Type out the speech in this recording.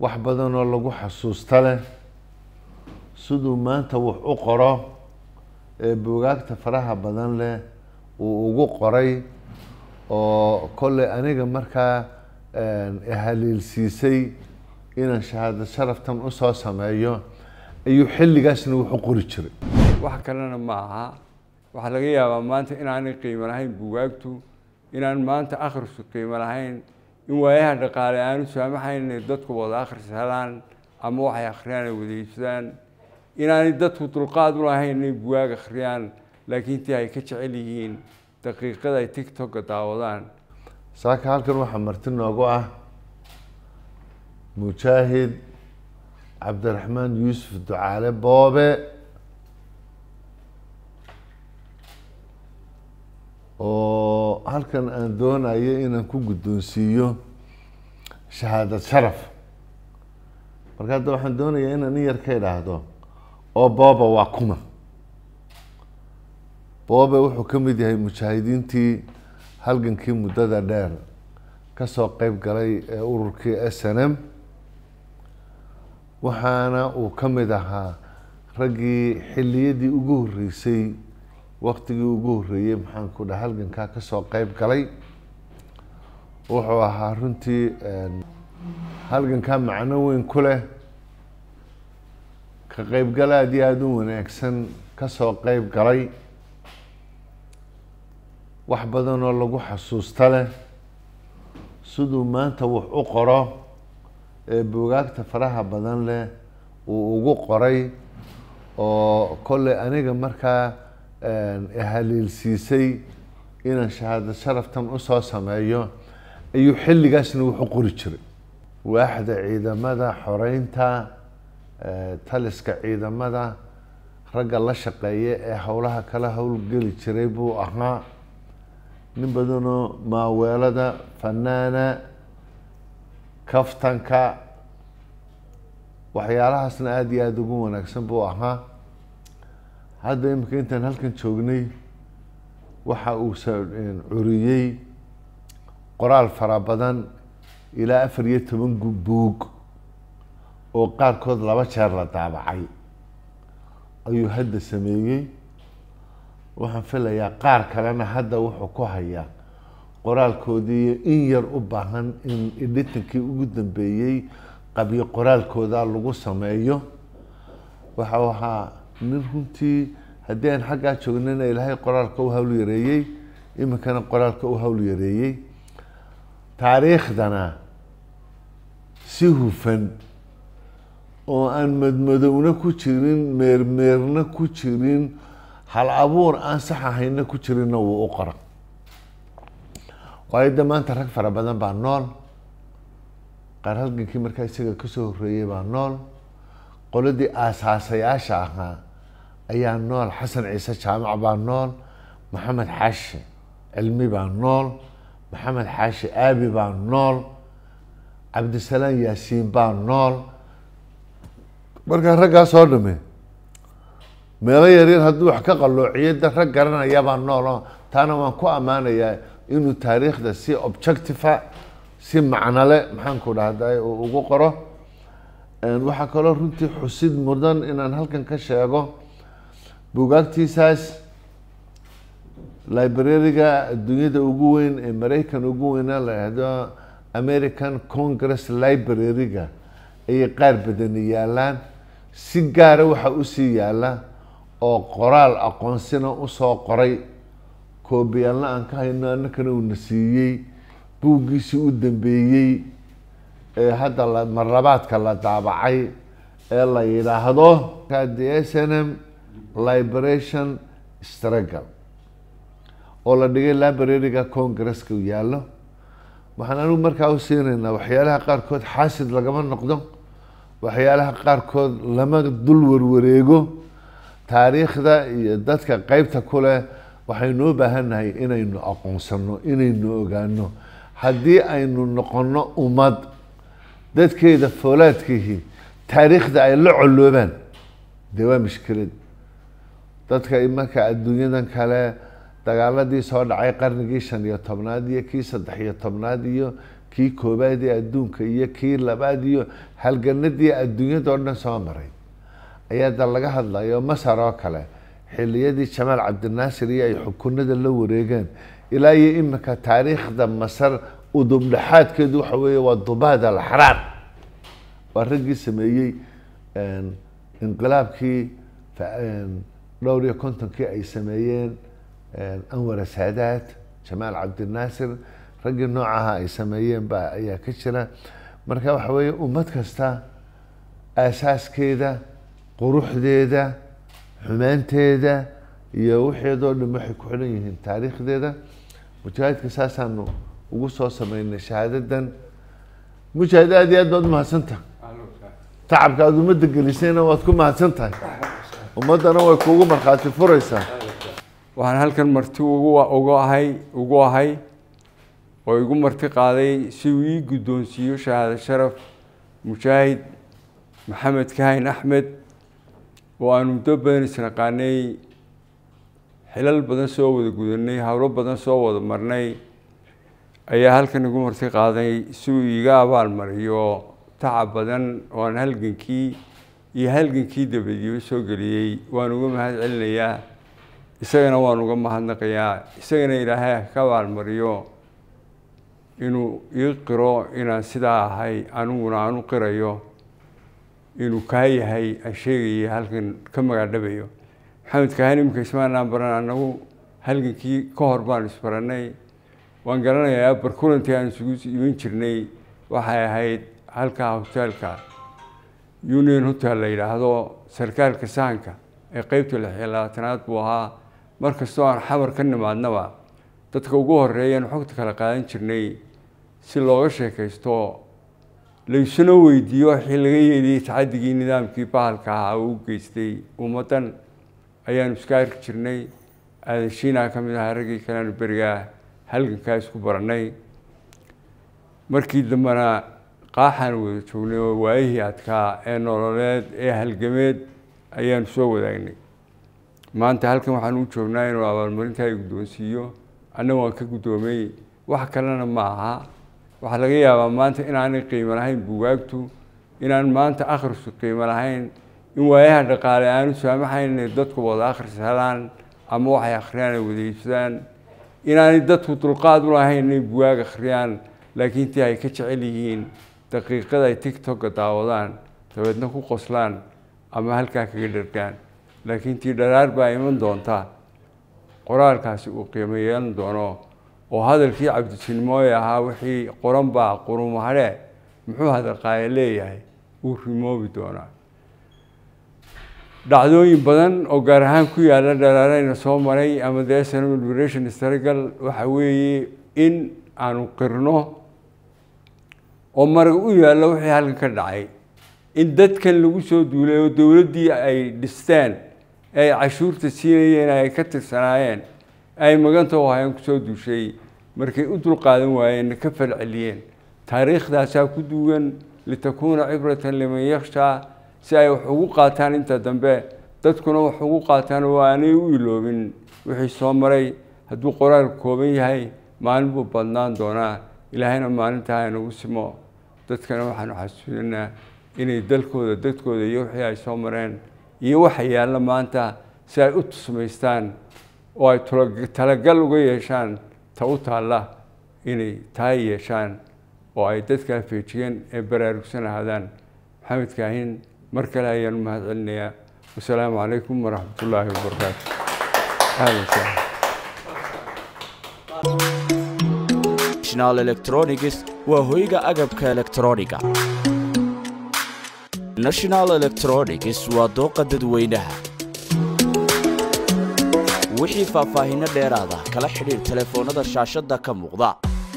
wax badan oo lagu xasuusta leh siduu maanta wax u qoro ee buugaagta faraha badan leh uu ugu qoray oo kolley aniga markaa haliilsiisay inaan shahaado sharaftan usoo sameeyo ayuu xilligaasna wax u qori jiray wax kalena ma aha waxaa laga yaabaa maanta inaanay qiimo lahayn bugaagtu inaan maanta akhrisu qiimo lahayn in waayaha dhaqaale aanu saamaxayn dadku wada akhris helaan ama waxay akhriyaan ay wada iibsadaan inaanay dadku dulqaad u lahayn inay buwaag akhriyaan laakiintii ay ka jecel yihiin daqiiqada ay tictokka daawadaan saaka halkan waxaa marti noogu ah mujaahid cabdiraxmaan yuusuf ducaale boobe oo halkan aan doonayo inaan ku guddoonsiiyo shahaadad sharaf marka hadda waxaan doonayaa inaan nin yar ka idhaahdo oo booba waa kuma boobe wuxuu ka mid yahay mujaahidiintii halgankii muddada dheer ka soo qeyb galay ee ururkii s n m waxaana uu ka mid ahaa raggii xilliyadii ugu horreysay waktigii ugu horreeyey maxaan ku dhaha halgankaa ka soo qeyb galay wuxuu ahaa runtii halgankaa macno weyn ku leh ka qeybgal aad iyo aada u wanaagsan ka soo qeyb galay wax badan oo lagu xasuusta leh siduu maanta wax u qoro ee bogaagta faraha badan leh uu ugu qoray oo kolley aniga markaa haliilsiisay inaan shahaada sharaftan usoo sameeyo ayuu xilligaasna wuxu qori jiray waaxda ciidamada xoreynta taliska ciidamada ragga la shaqeeya ee howlaha kala howlgeli jiray buu ahaa nin badanoo maaweelada fanaana kaftanka waxyaalahaasna aada iyo aada ugu wanaagsan buu ahaa hadda iminka intaan halkan joognay waxa uu curiyey qoraal fara badan ilaa afar iyo toban buug oo qaarkood laba jeer la daabacay ayuu hadda sameeyey waxaan filayaa qaar kalena hadda wuxuu ku hayaa qoraalkoodii in yar u baahan in edhitankii ugu dambeeyey qabyo qoraalkooda lagu sameeyo waxa ahaa nin runtii haddii aan xaggaa joognana ilaahay qoraalka u hawl yareeyey iminkana qoraalka u hawl yareeyey taariikhdana si hufan oo aan madmadowna ku jirin meermeerna ku jirin hal abuur aan sax ahayna ku jirinna wuu u qora waayo maanta rag fara badan baa nool qaar halgankii markaa isaga kasoo horreeyey baa nool qoladii aasaasayaasha ahaa ayaa nool xasan ciise jaamac baa nool maxamed xaashi cilmi baa nool maxamed xaashi aabi baa nool cabdisalaam yaasiin baa nool markaa raggaasoo dhame meelo yaryar hadduu wax ka qalloociyo da rag garanayabaa noolo taana waan ku ammaanayaa inuu taariikhda si objectifa ah, si macnale maxaan dhahday uu ugu qoro waxaa kaloo runtii xusid mudan inaan halkan ka sheego bugaagtiisaas librariga adduunyada ugu weyn ee maraykan ugu weyna la yidhaahdo american congress libraryga ayay qaar badani yaallaan si gaara waxaa usii yaalla oo qoraal aqoonsina usoo qoray koobiyaalna aan ka hayno annakana uuna siiyey buuggiisii u dambeeyey ee hadda la marlabaadka la daabacay ee la yidhaahdo s n m liberation struggle oo la dhigay libraryga congresska yaallo waxaan anigu markaa u siinaynaa waxyaalaha qaarkood xaasid lagama noqdo waxyaalaha qaarkood lama dul warwareego taariikhda iyo dadka qeybta ku leh waxaynoo baahannahay inaynu aqoonsanno inaynu ogaano haddii aynu noqonno ummad dadkeeda foolaadkiihii taariikhda ay la colloobaan dee waa mushkilad dadka imanka adduunyadan kale dagaaladii soo dhacay qarnigii shan iyo tobnaad iyo kii saddex iyo tobnaad iyo kii koobaad ee adduunka iyo kii labaad iyo halganadii adduunyada oo dhan soo maray ayaa da laga hadlayo masar oo kale xiliyadii jamaal cabdinaasir iyo ay xukunada la wareegeen ilaa iyo imika taariikhda masar udubdhaxaadkeedu waxa weeye waa dubaad alxraar waa raggii sameeyey inqilaabkii dhowr iyo kontonkii ay sameeyeen eh, anwara saadaat jamaal cabdinaasir raggii noocaha ay sameeyeen ba ayaa ka jira marka waxa weeye ummad kasta aasaaskeeda quruxdeeda xumaanteeda iyo wixeedoo dhan waxay ku xidhan yihiin taariikhdeeda mujaahidka saasaanu ugu soo samaynay shahaadadan mujaahid aad iyo aad baad umahadsan tahay tacabka aada umada gelisayna waad ku mahadsan tahay ummaddana way kuugu markhaati furaysaa waxaan halkan marti ugu ahay ugu ahay oo igu marti qaaday si uu ii guddoonsiiyo shahaado sharaf mujaahid maxamed kahin axmed oo aan muddo badan isnaqaanay xilal badan soo wada gudanay howlo badan soo wada marnay ayaa halkan igu marti qaaday si uu iiga abaal mariyo tacab badan oo aan halgankii iyo halgankii dabadiiba soo geliyey waan uga mahad celinayaa isagana waan uga mahadnaqayaa isagana ilaahay ka baalmariyo inuu ii qiro inaan sidaa ahay aniguna aan u qirayo inuu kaa yahay aan sheegayay halkan ka magaadhabayo maxamed kahani imika ismaanaan baran anagu halgankii ka hor baan isbaranay waan garanayaa barkulantii aan isugu iman jirnay waxay ahayd halkaa hoteelka union hotel e la yidhaahdo sarkaalka sahanka ee qeybta lix labaatanaad buu ahaa markastoo aan xabar ka nimaadnaba dadka ugu horeeyaan xogta kala qaadan jirnay si looga sheekaysto laysuna weydiiyo wixii laga yeeliyey tacaddigii nidaamkii bahalka ahaa uu u geystay ummaddan ayaanu iska arki jirnay aadashiinaa ka mid ahaa raggii kaleanu berigaa halgankaa isku baranay markii dambena qaaxan wada joognay oo waayihii adkaa ee nololeed ee halgameed ayaanu soo wadaagnay maanta halkan waxaan u joognaa inuu abaalmarinta ay guddoonsiiyo anna waan ka guddoomay wax kalena ma aha waxaa laga yaabaa maanta inaanay qiimo lahayn bugaagtu inaan maanta akhrisu qiimo lahayn in waayaha dhaqaale aanu saamaxayn dadku wada akhris ama waxay akhriyaan ay wada iibsadaan inaanay dadku dulqaad u lahayn inay bugaag akhriyaan laakiin tii ay ka jecel yihiin daqiiqada ay tictokka daawadaan dabeedna ku qoslaan ama halkaa kaga dhargaan laakiin tii dharaar baa iman doonta qoraalkaasi uu qiimo yeelan doono oo hadalkii cabdisin ahaa wixii qoran baa qurumahadhe muxuu hadalqaaye leeyahay wuu rimoobi doonaa dhacdooyin badan oo gaar ahaan ku yaala dharaarayna soo maray ama the sn liberation struggle waxa weeye in aanu qirno oo marag u yaallo wixii halkan ka dhacay in dadkan lagu soo duulay oo dowladdii ay dhisteen ay cashuurta siinayeen ay ka tirsanaayeen ay maganta u kusoo duushay markay u dulqaadan waayeenna ka falceliyeen taariikhdaasaa ku duwan litakuuna cibratan liman yakshaa si ay wax ugu qaataan inta dambe dadkuna wax ugu qaataan oo aanay u iloobin wixii soo maray hadduu qoraal kooban yahay maalin buu badnaan doonaa ilaahayna maalintaa inagu simo dadkana waxaanu xasuusinaynaa inay dalkooda dadkooda iyo wixii ay soo mareen iyo waxa yaalla maanta si ay u tusmaystaan oo ay talagal uga yeeshaan ta u taalla inay taa yeeshaan oo ay dadkaa feejigeen ee baraarugsan ahaadaan maxamed kaahin mar kale ayaan u mahad celinayaa wasalaamu calaykum waraxmat wabarakaatu ahlan wsahlan functional electronics waa hoyga agabka elektroniga national electronics waa dooqa dadweynaha wixii faahfaahinno dheeraada kala xidhiir telefoonnada shaashadda ka muuqda